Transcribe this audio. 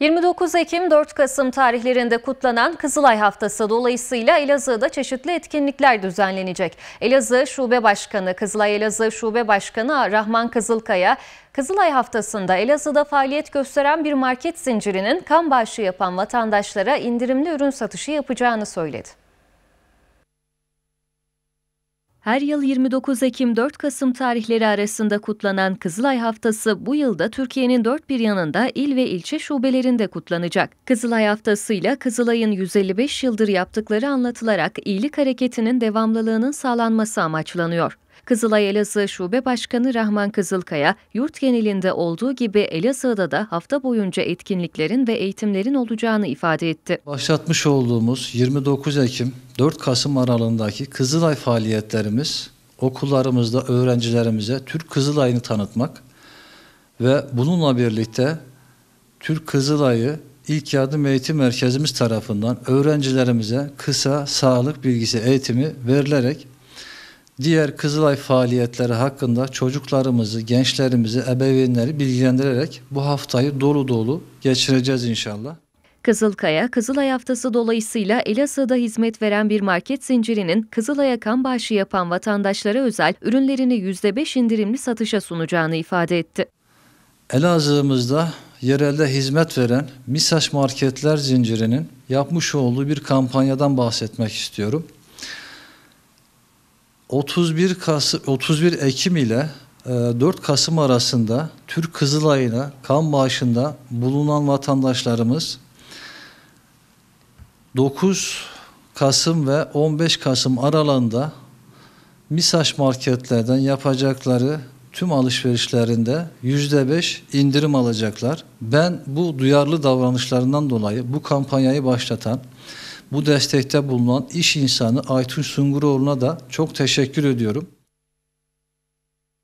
29 Ekim 4 Kasım tarihlerinde kutlanan Kızılay Haftası dolayısıyla Elazığ'da çeşitli etkinlikler düzenlenecek. Elazığ Şube Başkanı Kızılay Elazığ Şube Başkanı Rahman Kızılkaya Kızılay haftasında Elazığ'da faaliyet gösteren bir market zincirinin kan bağışı yapan vatandaşlara indirimli ürün satışı yapacağını söyledi. Her yıl 29 Ekim 4 Kasım tarihleri arasında kutlanan Kızılay Haftası bu yılda Türkiye'nin dört bir yanında il ve ilçe şubelerinde kutlanacak. Kızılay Haftası ile Kızılay'ın 155 yıldır yaptıkları anlatılarak iyilik hareketinin devamlılığının sağlanması amaçlanıyor. Kızılay Elazığ Şube Başkanı Rahman Kızılkaya, yurt genelinde olduğu gibi Elazığ'da da hafta boyunca etkinliklerin ve eğitimlerin olacağını ifade etti. Başlatmış olduğumuz 29 Ekim 4 Kasım aralığındaki Kızılay faaliyetlerimiz okullarımızda öğrencilerimize Türk Kızılay'ını tanıtmak ve bununla birlikte Türk Kızılay'ı İlk Yardım Eğitim Merkezimiz tarafından öğrencilerimize kısa sağlık bilgisi eğitimi verilerek diğer Kızılay faaliyetleri hakkında çocuklarımızı, gençlerimizi, ebeveynleri bilgilendirerek bu haftayı dolu dolu geçireceğiz inşallah. Kızılkaya, Kızılay Haftası dolayısıyla Elazığ'da hizmet veren bir market zincirinin Kızılay'a kan bağışı yapan vatandaşlara özel ürünlerini %5 indirimli satışa sunacağını ifade etti. Elazığ'ımızda yerelde hizmet veren Misaç Marketler zincirinin yapmış olduğu bir kampanyadan bahsetmek istiyorum. 31 Kasım 31 Ekim ile 4 e, Kasım arasında Türk Kızılay'ına kan bağışında bulunan vatandaşlarımız 9 Kasım ve 15 Kasım aralığında misaş marketlerden yapacakları tüm alışverişlerinde yüzde beş indirim alacaklar. Ben bu duyarlı davranışlarından dolayı bu kampanyayı başlatan bu destekte bulunan iş insanı Aytun Sunguroğlu'na da çok teşekkür ediyorum.